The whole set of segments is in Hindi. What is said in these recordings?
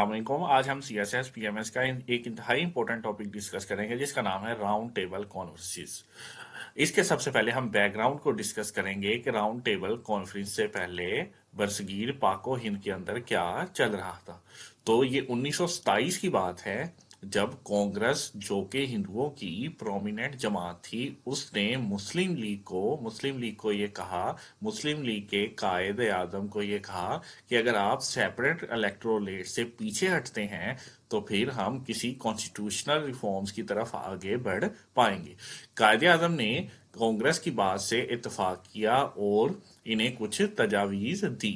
आज हम C S S P M S का एक इंतहाई इंपॉर्टेंट टॉपिक डिस्कस करेंगे जिसका नाम है राउंड टेबल कॉन्फ्रेंसिस इसके सबसे पहले हम बैकग्राउंड को डिस्कस करेंगे कि राउंड टेबल कॉन्फ्रेंस से पहले बरसगीर पाको हिंद के अंदर क्या चल रहा था तो ये उन्नीस की बात है जब कांग्रेस जो कि हिंदुओं की प्रोमिनेंट जमात थी उसने मुस्लिम लीग को मुस्लिम लीग को ये कहा मुस्लिम लीग के कायद आजम को ये कहा कि अगर आप सेपरेट इलेक्ट्रोलेट से पीछे हटते हैं तो फिर हम किसी कॉन्स्टिट्यूशनल रिफॉर्म्स की तरफ आगे बढ़ पाएंगे कायदे अजम ने कांग्रेस की बात से इतफाक किया और इन्हें कुछ तजावीज़ दी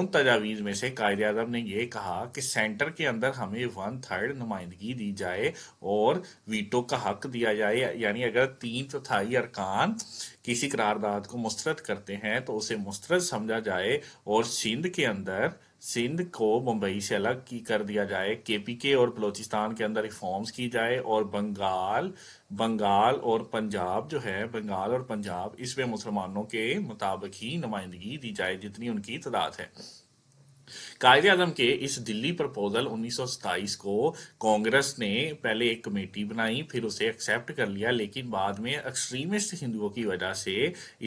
उन तजावीज़ में से कायद अजम ने यह कहा कि सेंटर के अंदर हमें वन थर्ड नुमाइंदगी दी जाए और वीटो का हक दिया जाए यानी अगर तीन चौथाई अरकान किसी करारदाद को मुस्तरद करते हैं तो उसे मुस्तरद समझा जाए और सिंध के अंदर सिंध को मुंबई से अलग की कर दिया जाए केपीके और बलोचिस्तान के अंदर रिफॉर्म्स की जाए और बंगाल बंगाल और पंजाब जो है बंगाल और पंजाब इसमें मुसलमानों के मुताबिक ही नुमाइंदगी दी जाए जितनी उनकी तादाद है कायद आजम के इस दिल्ली प्रपोजल 1927 को कांग्रेस ने पहले एक कमेटी बनाई फिर उसे एक्सेप्ट कर लिया लेकिन बाद में एक्सट्रीमिस्ट हिंदुओं की वजह से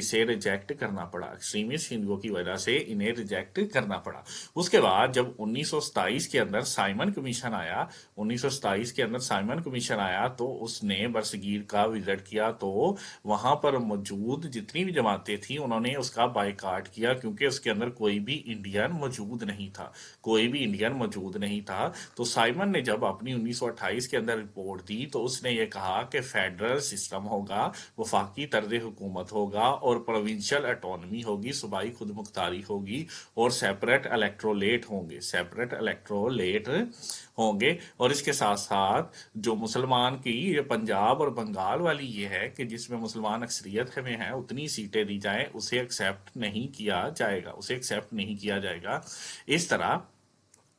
इसे रिजेक्ट करना पड़ा एक्सट्रीमिस्ट हिंदुओं की वजह से इन्हें रिजेक्ट करना पड़ा उसके बाद जब उन्नीस के अंदर साइमन कमीशन आया उन्नीस के अंदर साइमन कमीशन आया तो उसने बरसगीर का विजिट किया तो वहां पर मौजूद जितनी भी जमातें थी उन्होंने उसका बायकाट किया क्योंकि उसके अंदर कोई भी इंडियन मौजूद नहीं था था कोई भी इंडियन मौजूद नहीं था तो साइमन ने जब अपनी 1928 के अंदर रिपोर्ट दी तो उसने ये कहा कि फेडरल सिस्टम होगा वफाकी तर्ज हुकूमत होगा और प्रोविंशियल अटोनमी होगी सूबाई खुद मुख्तारी होगी और सेपरेट इलेक्ट्रोलेट होंगे सेपरेट इलेक्ट्रोलेट होंगे और इसके साथ साथ जो मुसलमान की ये पंजाब और बंगाल वाली ये है कि जिसमें मुसलमान अक्सरियत में है उतनी सीटें दी जाए उसे एक्सेप्ट नहीं किया जाएगा उसे एक्सेप्ट नहीं किया जाएगा इस तरह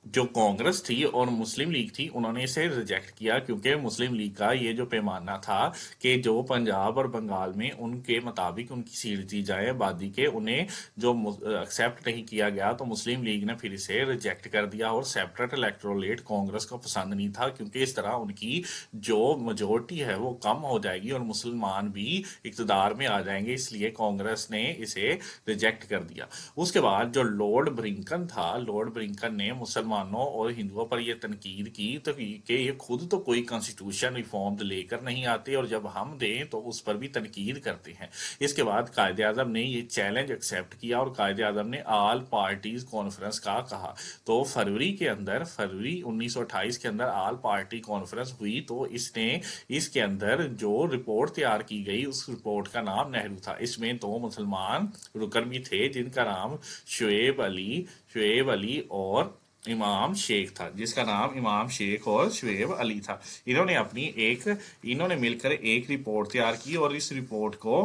जो कांग्रेस थी और मुस्लिम लीग थी उन्होंने इसे रिजेक्ट किया क्योंकि मुस्लिम लीग का ये जो पैमाना था कि जो पंजाब और बंगाल में उनके मुताबिक उनकी सीट दी जाए आबादी के उन्हें जो एक्सेप्ट नहीं किया गया तो मुस्लिम लीग ने फिर इसे रिजेक्ट कर दिया और सेपरेट इलेक्ट्रोलेट कांग्रेस को पसंद नहीं था क्योंकि इस तरह उनकी जो मेजोरिटी है वो कम हो जाएगी और मुसलमान भी इकतदार में आ जाएंगे इसलिए कांग्रेस ने इसे रिजेक्ट कर दिया उसके बाद जो लॉर्ड ब्रिंकन था लॉर्ड ब्रिंकन ने मुसलमान मुसलमानों और हिंदुओं पर यह तनकीद की तो कि ये खुद तो कोई कॉन्स्टिट्यूशन रिफॉर्म लेकर नहीं आते और जब हम दें तो उस पर भी तनकीद करते हैं इसके बाद कायद अजम ने यह चैलेंज एक्सेप्ट किया और कायद अजम ने आल पार्टीज कॉन्फ्रेंस का कहा तो फरवरी के अंदर फरवरी अट्ठाईस के अंदर आल पार्टी कॉन्फ्रेंस हुई तो इसने इसके अंदर जो रिपोर्ट तैयार की गई उस रिपोर्ट का नाम नेहरू था इसमें दो मुसलमान रुकन भी थे जिनका नाम शुएब अली शुएब अली और इमाम शेख था जिसका नाम इमाम शेख और शुएब अली था इन्होंने अपनी एक इन्होंने मिलकर एक रिपोर्ट तैयार की और इस रिपोर्ट को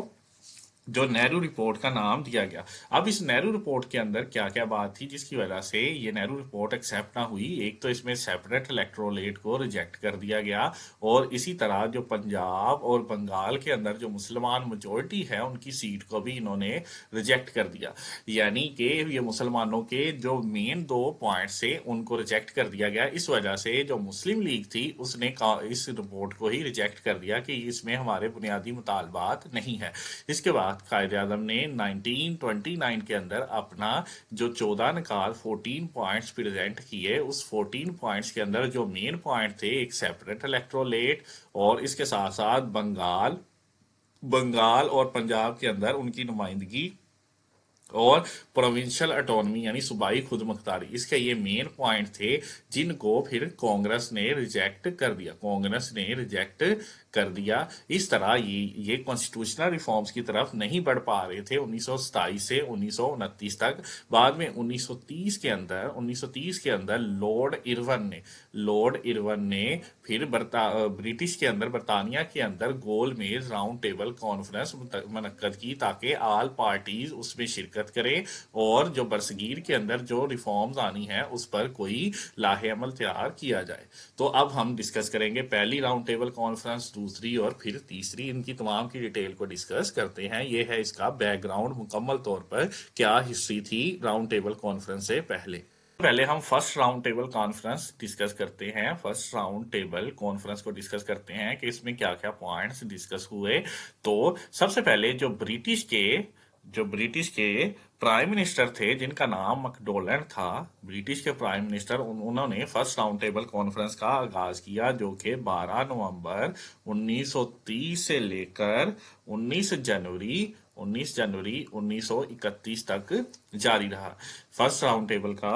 जो नेहरू रिपोर्ट का नाम दिया गया अब इस नेहरू रिपोर्ट के अंदर क्या क्या बात थी जिसकी वजह से ये नेहरू रिपोर्ट एक्सेप्ट ना हुई एक तो इसमें सेपरेट इलेक्ट्रोलेट को रिजेक्ट कर दिया गया और इसी तरह जो पंजाब और बंगाल के अंदर जो मुसलमान मेजोरिटी है उनकी सीट को भी इन्होंने रिजेक्ट कर दिया यानी कि ये मुसलमानों के जो मेन दो पॉइंट से उनको रिजेक्ट कर दिया गया इस वजह से जो मुस्लिम लीग थी उसने इस रिपोर्ट को ही रिजेक्ट कर दिया कि इसमें हमारे बुनियादी मुतालबात नहीं है इसके बाद साथ कायद आजम ने 1929 के अंदर अपना जो चौदह निकाल 14 पॉइंट्स प्रेजेंट किए उस 14 पॉइंट्स के अंदर जो मेन पॉइंट थे एक सेपरेट इलेक्ट्रोलेट और इसके साथ साथ बंगाल बंगाल और पंजाब के अंदर उनकी नुमाइंदगी और प्रोविंशियल अटोनमी यानी सूबाई खुद मुख्तारी इसके ये मेन पॉइंट थे जिनको फिर कांग्रेस ने रिजेक्ट कर दिया कांग्रेस ने रिजेक्ट कर दिया इस तरह ये ये कॉन्स्टिट्यूशनल रिफॉर्म्स की तरफ नहीं बढ़ पा रहे थे उन्नीस से उन्नीस तक बाद में 1930 के अंदर 1930 के अंदर लॉर्ड इरवन ने लॉर्ड इरवन ने फिर ब्रिटिश के अंदर बरतानिया के अंदर गोलमेज राउंड टेबल कॉन्फ्रेंस मनक़द की ताकि आल पार्टीज उसमें शिरकत शिरकत करें और जो बरसगीर के अंदर जो रिफॉर्म्स आनी है उस पर कोई लाहे अमल तैयार किया जाए तो अब हम डिस्कस करेंगे पहली राउंड टेबल कॉन्फ्रेंस दूसरी और फिर तीसरी इनकी तमाम की डिटेल को डिस्कस करते हैं ये है इसका बैकग्राउंड मुकम्मल तौर पर क्या हिस्ट्री थी राउंड टेबल कॉन्फ्रेंस से पहले पहले हम first round table conference discuss करते हैं फर्स्ट राउंड टेबल कॉन्फ्रेंस को डिस्कस करते हैं कि इसमें क्या क्या पॉइंट्स डिस्कस हुए तो सबसे पहले जो ब्रिटिश के जो ब्रिटिश के प्राइम मिनिस्टर थे जिनका नाम मकडोलैंड था ब्रिटिश के प्राइम मिनिस्टर उन, उन्होंने फर्स्ट राउंड टेबल कॉन्फ्रेंस का आगाज किया जो कि 12 नवंबर 1930 से लेकर 19 जनवरी 19 जनवरी 1931 तक जारी रहा फर्स्ट राउंड टेबल का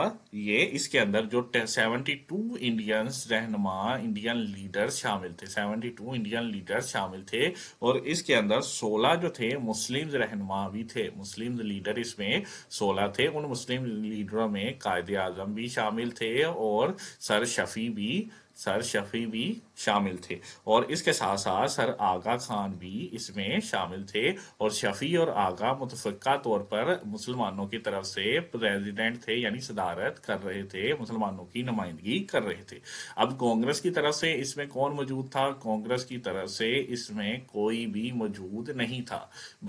ये इसके अंदर जो 72 इंडियंस रहनुमा इंडियन लीडर शामिल थे 72 इंडियन लीडर शामिल थे और इसके अंदर 16 जो थे मुस्लिम रहनुमा भी थे मुस्लिम लीडर इसमें 16 थे उन मुस्लिम लीडरों में कायदे आजम भी शामिल थे और सर शफी भी सर शफी भी शामिल थे और इसके साथ साथ सर आगा खान भी इसमें शामिल थे और शफी और आगा मुतफ़ा तौर पर मुसलमानों की तरफ से प्रेसिडेंट थे यानी सदारत कर रहे थे मुसलमानों की नुमाइंदगी कर रहे थे अब कांग्रेस की तरफ से इसमें कौन मौजूद था कांग्रेस की तरफ से इसमें कोई भी मौजूद नहीं था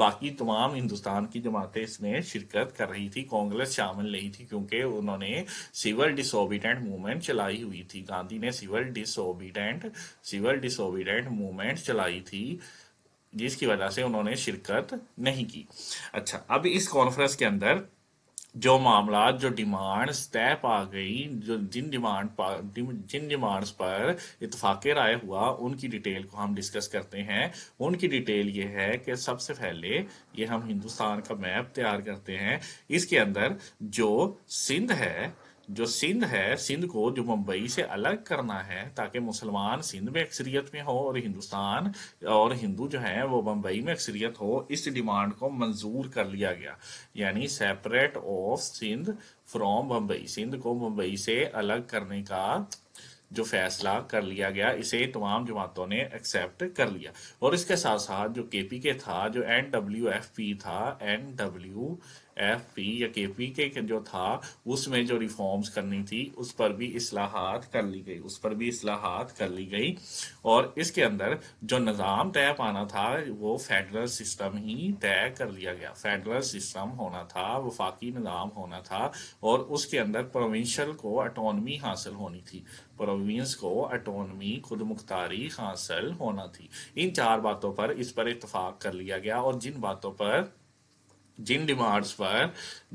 बाकी तमाम हिंदुस्तान की जमातें इसमें शिरकत कर रही थी कांग्रेस शामिल नहीं थी क्योंकि उन्होंने सिविल डिसोबिडेंट मूवमेंट चलाई हुई थी गांधी ने civil civil disobedient civil disobedient movement चलाई थी जिसकी वजह से उन्होंने शिरकत नहीं की अच्छा अब इस कॉन्फ्रेंस के अंदर जो मामला जो डिमांड्स तय पा गई जो जिन डिमांड जिन डिमांड्स पर इतफाक़ राय हुआ उनकी डिटेल को हम डिस्कस करते हैं उनकी डिटेल ये है कि सबसे पहले ये हम हिंदुस्तान का मैप तैयार करते हैं इसके अंदर जो सिंध है जो सिंध है सिंध को जो मुंबई से अलग करना है ताकि मुसलमान सिंध में अक्सरियत में हो और हिंदुस्तान और हिंदू जो है वो मुंबई में अक्सरियत हो इस डिमांड को मंजूर कर लिया गया यानी separate of Sindh from Mumbai Sindh को मुंबई से अलग करने का जो फैसला कर लिया गया इसे तमाम जमातों ने एक्सेप्ट कर लिया और इसके साथ साथ जो के पी के था जो एन डब्ल्यू एफ पी था एन डब्ल्यू एफ पी या के पी के जो था उसमें जो रिफॉर्म्स करनी थी उस पर भी असलाहत कर ली गई उस पर भी असलाहत कर ली गई और इसके अंदर जो निज़ाम तय पाना था वो फेडरल सिस्टम ही तय कर लिया गया फेडरल सिस्टम होना था वफाकी निज़ाम होना था और उसके अंदर प्रोविंशल को अटोनमी हासिल होनी थी प्रोविंस को अटोनमी खुद मुख्तारी हासिल होना थी इन चार बातों पर इस पर इतफाक़ कर लिया गया और जिन बातों पर जिन डिमांड्स पर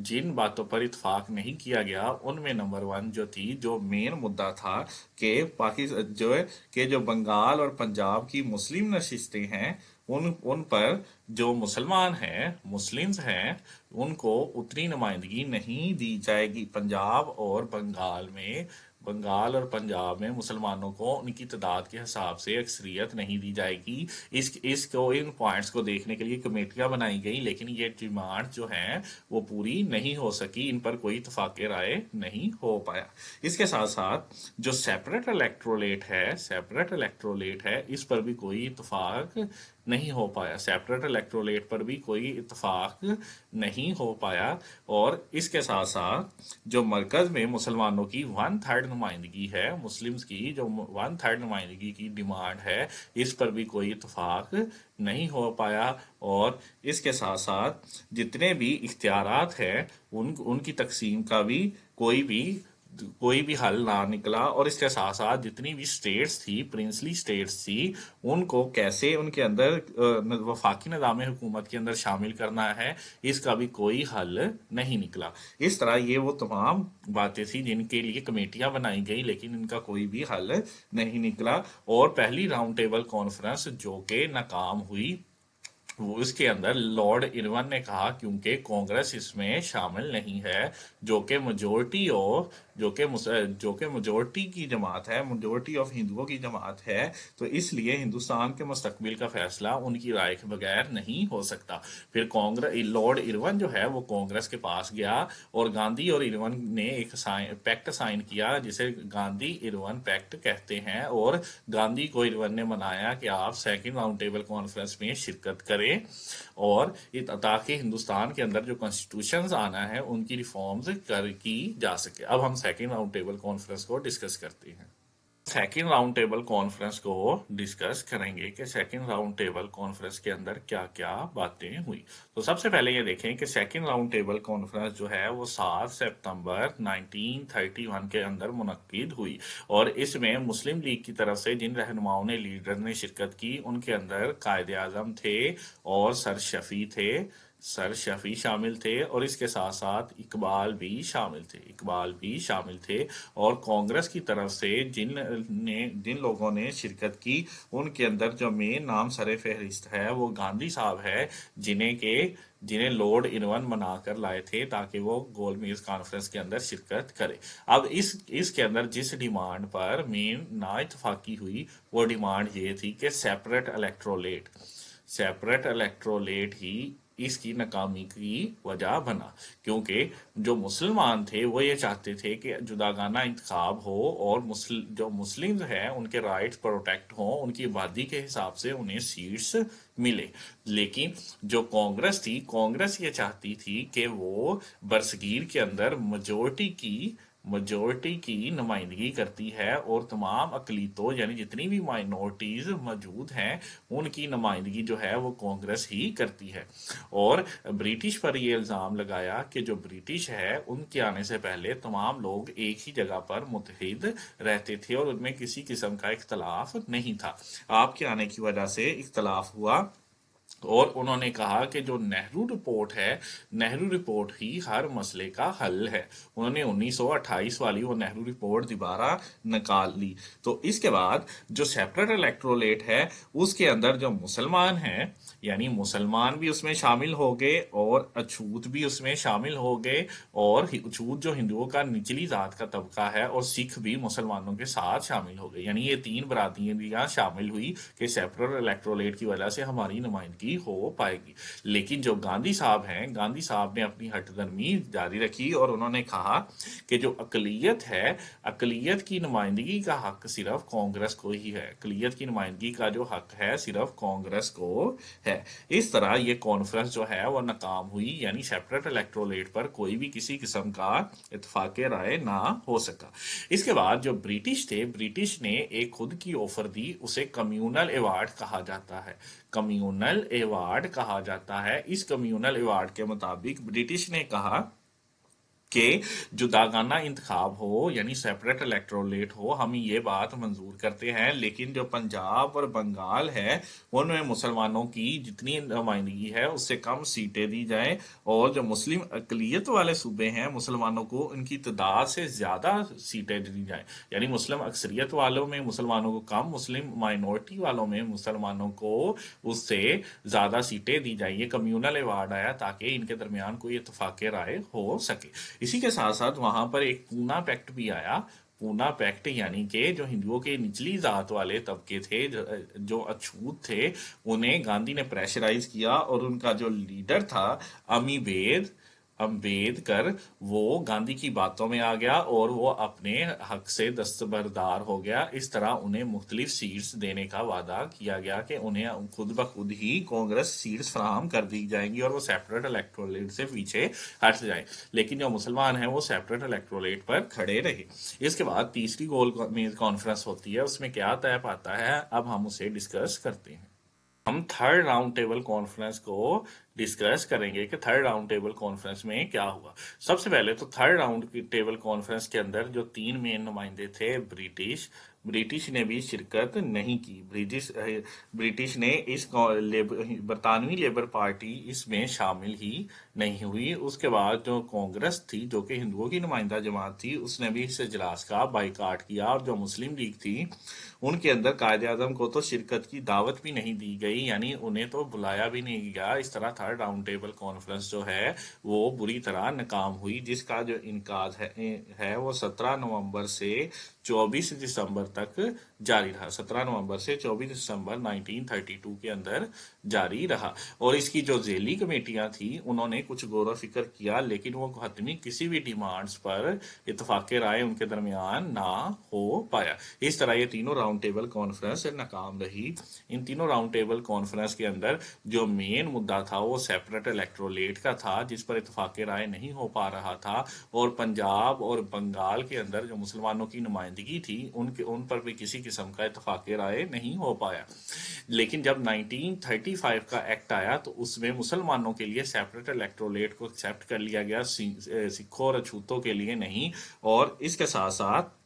जिन बातों पर इतफाक नहीं किया गया उनमें नंबर वन जो थी जो मेन मुद्दा था कि पाकिस्तान जो है कि जो बंगाल और पंजाब की मुस्लिम नशिस्तें हैं उन उन पर जो मुसलमान हैं मुस्लिम्स हैं उनको उतनी नुमाइंदगी नहीं दी जाएगी पंजाब और बंगाल में बंगाल और पंजाब में मुसलमानों को उनकी तादाद के हिसाब से अक्सरियत नहीं दी जाएगी इस इसको इन पॉइंट्स को देखने के लिए कमेटियां बनाई गई लेकिन ये डिमांड जो है वो पूरी नहीं हो सकी इन पर कोई इतफाक़ राय नहीं हो पाया इसके साथ साथ जो सेपरेट इलेक्ट्रोलेट है सेपरेट इलेक्ट्रोलेट है इस पर भी कोई इतफाक नहीं हो पाया सेपरेट इलेक्ट्रोलेट पर भी कोई इतफाक नहीं हो पाया और इसके साथ साथ जो मरकज़ में मुसलमानों की वन थर्ड नुमाइंदगी है मुस्लिम्स की जो वन थर्ड नुमाइंदगी की डिमांड है इस पर भी कोई इतफाक नहीं हो पाया और इसके साथ साथ जितने भी इख्तियार हैं उन उनकी तकसीम का भी कोई भी कोई भी हल ना निकला और इसके साथ साथ जितनी भी स्टेट्स थी प्रिंसली स्टेट्स थी उनको कैसे उनके अंदर वफाकी निज़ाम हुकूमत के अंदर शामिल करना है इसका भी कोई हल नहीं निकला इस तरह ये वो तमाम बातें थी जिनके लिए कमेटियां बनाई गई लेकिन इनका कोई भी हल नहीं निकला और पहली राउंड टेबल कॉन्फ्रेंस जो कि नाकाम हुई रूल्स के अंदर लॉर्ड इरवन ने कहा क्योंकि कांग्रेस इसमें शामिल नहीं है जो कि मेजोरिटी ऑफ जो कि जो कि मेजोरिटी की जमात है मेजोरिटी ऑफ हिंदुओं की जमात है तो इसलिए हिंदुस्तान के मुस्तबिल का फैसला उनकी राय के बगैर नहीं हो सकता फिर कांग्रेस लॉर्ड इरवन जो है वो कांग्रेस के पास गया और गांधी और इरवन ने एक साइन, पैक्ट साइन किया जिसे गांधी इरवन पैक्ट कहते हैं और गांधी को इरवन ने मनाया कि आप सेकेंड राउंड टेबल कॉन्फ्रेंस में शिरकत करें करें और ताकि हिंदुस्तान के अंदर जो कॉन्स्टिट्यूशन आना है उनकी रिफॉर्म्स कर की जा सके अब हम सेकेंड राउंड टेबल कॉन्फ्रेंस को डिस्कस करते हैं सेकेंड राउंड टेबल कॉन्फ्रेंस को डिस्कस करेंगे कि सेकेंड राउंड टेबल कॉन्फ्रेंस के अंदर क्या क्या बातें हुई तो सबसे पहले ये देखें कि सेकेंड राउंड टेबल कॉन्फ्रेंस जो है वो 7 सितंबर 1931 के अंदर मुनद हुई और इसमें मुस्लिम लीग की तरफ से जिन रहनुमाओं ने लीडर ने शिरकत की उनके अंदर कायद आजम थे और सर शफी थे सर शफी शामिल थे और इसके साथ साथ इकबाल भी शामिल थे इकबाल भी शामिल थे और कांग्रेस की तरफ से जिन ने जिन लोगों ने शिरकत की उनके अंदर जो मेन नाम सर फहरिस्त है वो गांधी साहब है जिन्हें के जिन्हें लॉर्ड इनवन बनाकर लाए थे ताकि वो गोल कॉन्फ्रेंस के अंदर शिरकत करे अब इस इसके अंदर जिस डिमांड पर मेन ना इतफाकी हुई वो डिमांड ये थी कि सेपरेट इलेक्ट्रोलेट सेपरेट इलेक्ट्रोलेट ही इसकी नाकामी की वजह बना क्योंकि जो मुसलमान थे वो ये चाहते थे कि जुदागाना इंतखब हो और मुस्ल, जो मुस्लिम हैं उनके राइट प्रोटेक्ट हों उनकी आबादी के हिसाब से उन्हें सीट्स मिले लेकिन जो कांग्रेस थी कांग्रेस ये चाहती थी कि वो बरसगीर के अंदर मजोरिटी की मजोरिटी की नुमाइंदगी करती है और तमाम अकलीतों यानी जितनी भी माइनॉरिटीज़ मौजूद हैं उनकी नुमाइंदगी जो है वो कांग्रेस ही करती है और ब्रिटिश पर ये इल्ज़ाम लगाया कि जो ब्रिटिश है उनके आने से पहले तमाम लोग एक ही जगह पर मुतहद रहते थे और उनमें किसी किस्म का इख्तलाफ नहीं था आपके आने की वजह से इख्तलाफ हुआ और उन्होंने कहा कि जो नेहरू रिपोर्ट है नेहरू रिपोर्ट ही हर मसले का हल है उन्होंने 1928 वाली वो नेहरू रिपोर्ट दोबारा निकाल ली तो इसके बाद जो सेपरेट इलेक्ट्रोलेट है उसके अंदर जो मुसलमान हैं यानी मुसलमान भी उसमें शामिल हो गए और अछूत भी उसमें शामिल हो गए और अछूत जो हिंदुओं का निचली जात का तबका है और सिख भी मुसलमानों के साथ शामिल हो गए यानी ये तीन बरादरियां शामिल हुई कि सेपरल इलेक्ट्रोलेट की वजह से हमारी नुमाइंदगी हो पाएगी लेकिन जो गांधी साहब हैं गांधी साहब ने अपनी हटदर्मी जारी रखी और उन्होंने कहा कि जो अकलीत है अकलीत की नुमाइंदगी का हक सिर्फ कांग्रेस को ही है अकलीत की नुमाइंदगी का जो हक है सिर्फ कांग्रेस को है है इस तरह ये कॉन्फ्रेंस जो है वो नाकाम हुई यानी सेपरेट इलेक्ट्रोलेट पर कोई भी किसी किस्म का इतफाक राय ना हो सका इसके बाद जो ब्रिटिश थे ब्रिटिश ने एक खुद की ऑफर दी उसे कम्यूनल एवार्ड कहा जाता है कम्यूनल एवार्ड कहा जाता है इस कम्यूनल एवार्ड के मुताबिक ब्रिटिश ने कहा के जुदागाना इंतखब हो यानी सेपरेट इलेक्ट्रोलेट हो हम ये बात मंजूर करते हैं लेकिन जो पंजाब और बंगाल है उनमें मुसलमानों की जितनी नुमाइंदगी है उससे कम सीटें दी जाएं और जो मुस्लिम अकलीत वाले सूबे हैं मुसलमानों को उनकी तदाद से ज़्यादा सीटें दी जाएं यानी मुस्लिम अक्सरियत वालों में मुसलमानों को कम मुस्लिम माइनॉरिटी वालों में मुसलमानों को उससे ज़्यादा सीटें दी जाए ये कम्यूनल एवार्ड आया ताकि इनके दरमियान कोई इतफाक़ राय हो सके इसी के साथ साथ वहां पर एक पूना पैक्ट भी आया पूना पैक्ट यानी के जो हिंदुओं के निचली जात वाले तबके थे जो अछूत थे उन्हें गांधी ने प्रेशराइज किया और उनका जो लीडर था अमी बेद अम्बेडकर वो गांधी की बातों में आ गया और वो अपने हक से दस्तबरदार हो गया इस तरह उन्हें मुख्तलिफ सीट्स देने का वादा किया गया कि उन्हें खुद ब खुद ही कांग्रेस सीट्स फ्राहम कर दी जाएंगी और वो सेपरेट इलेक्ट्रोलेट से पीछे हट जाए लेकिन जो मुसलमान हैं वो सेपरेट इलेक्ट्रोलेट पर खड़े रहे इसके बाद तीसरी गोल कॉन्फ्रेंस होती है उसमें क्या तय पाता है अब हम उसे डिस्कस करते हैं हम थर्ड राउंड टेबल कॉन्फ्रेंस को डिस्कस करेंगे कि थर्ड राउंड टेबल कॉन्फ्रेंस में क्या हुआ सबसे पहले तो थर्ड राउंड टेबल कॉन्फ्रेंस के अंदर जो तीन मेन नुमाइंदे थे ब्रिटिश ब्रिटिश ने भी शिरकत नहीं की ब्रिटिश ब्रिटिश ने इस बरतानवी लेबर पार्टी इसमें शामिल ही नहीं हुई उसके बाद जो कांग्रेस थी जो कि हिंदुओं की नुमाइंदा जमात थी उसने भी इस इजलास का बाइकाट किया और जो मुस्लिम लीग थी उनके अंदर कायद आजम को तो शिरकत की दावत भी नहीं दी गई यानी उन्हें तो बुलाया भी नहीं गया इस तरह था बाहर राउंड टेबल कॉन्फ्रेंस जो है वो बुरी तरह नाकाम हुई जिसका जो इनकाज है, है वो सत्रह नवंबर से 24 दिसंबर तक जारी रहा 17 नवंबर से 24 दिसंबर 1932 के अंदर जारी रहा और इसकी जो जेली कमेटियां थी उन्होंने कुछ गौर फिक्र किया लेकिन वो हतमी किसी भी डिमांड्स पर इतफाक राय उनके दरमियान ना हो पाया इस तरह ये तीनों राउंड टेबल कॉन्फ्रेंस नाकाम रही इन तीनों राउंड टेबल कॉन्फ्रेंस के अंदर जो मेन मुद्दा था वो सेपरेट इलेक्ट्रोलेट का था जिस पर इतफाक राय नहीं हो पा रहा था और पंजाब और बंगाल के अंदर जो मुसलमानों की नुमाइंद नुमाइंदगी थी उनके उन पर भी किसी किस्म का इतफाक़ राय नहीं हो पाया लेकिन जब 1935 का एक्ट आया तो उसमें मुसलमानों के लिए सेपरेट इलेक्ट्रोलेट को एक्सेप्ट कर लिया गया सिखों और अछूतों के लिए नहीं और इसके साथ साथ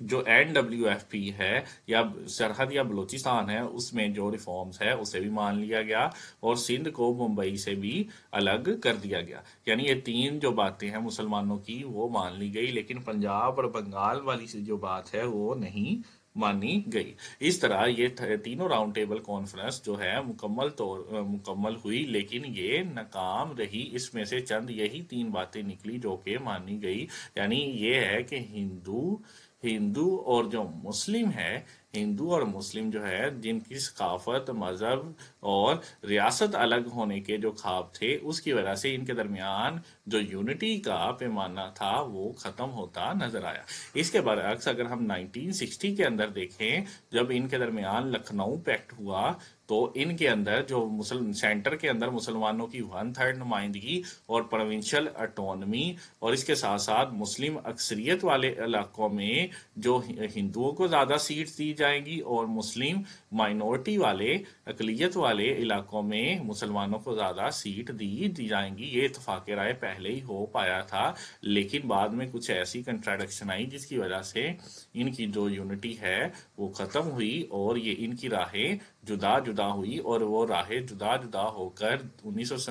जो एन डब्ल्यू एफ पी है या सरहद या बलूचिस्तान है उसमें जो रिफॉर्म्स है उसे भी मान लिया गया और सिंध को मुंबई से भी अलग कर दिया गया यानी ये तीन जो बातें हैं मुसलमानों की वो मान ली गई लेकिन पंजाब और बंगाल वाली जो बात है वो नहीं मानी गई इस तरह ये तीनों राउंड टेबल कॉन्फ्रेंस जो है मुकम्मल तौर मुकम्मल हुई लेकिन ये नाकाम रही इसमें से चंद यही तीन बातें निकली जो कि मानी गई यानी ये है कि हिंदू हिंदू और जो मुस्लिम है हिंदू और मुस्लिम जो है जिनकी सकाफत मज़हब और रियासत अलग होने के जो ख्वाब थे उसकी वजह से इनके दरमियान जो यूनिटी का पैमाना था वो ख़त्म होता नज़र आया इसके बरक्स अगर हम 1960 के अंदर देखें जब इनके दरमियान लखनऊ पैक्ट हुआ तो इनके अंदर जो मुसल सेंटर के अंदर मुसलमानों की वन थर्ड नुमाइंदगी और प्रोविंशियल अटोनमी और इसके साथ साथ मुस्लिम अक्सरियत वाले इलाकों में जो हिंदुओं को ज़्यादा सीट दी जाएंगी और मुस्लिम माइनॉरिटी वाले अकलीत वाले इलाकों में मुसलमानों को ज़्यादा सीट दी दी जाएंगी ये इतफाक़ राय पहले ही हो पाया था लेकिन बाद में कुछ ऐसी कंट्राडक्शन आई जिसकी वजह से इनकी जो यूनिटी है वो ख़त्म हुई और ये इनकी राहें जुदा जुदा हुई और वो राहें जुदा जुदा होकर उन्नीस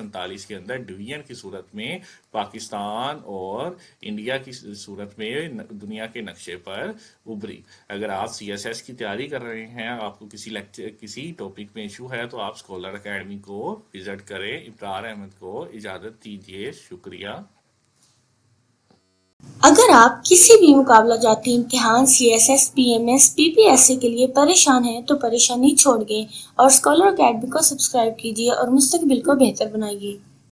के अंदर डिवीजन की सूरत में पाकिस्तान और इंडिया की सूरत में दुनिया के नक्शे पर उभरी अगर आप सीएसएस की तैयारी कर रहे हैं आपको किसी लेक्चर किसी टॉपिक में इशू है तो आप स्कॉलर अकेडमी को विजिट करें इब्रार अहमद को इजाज़त दीजिए शुक्रिया अगर आप किसी भी मुकाबला जाती इम्तहान C S S P M S P P S A के लिए परेशान हैं तो परेशानी छोड़ दें और स्कॉलर अकेडमी को सब्सक्राइब कीजिए और मुस्तबिल को बेहतर बनाइए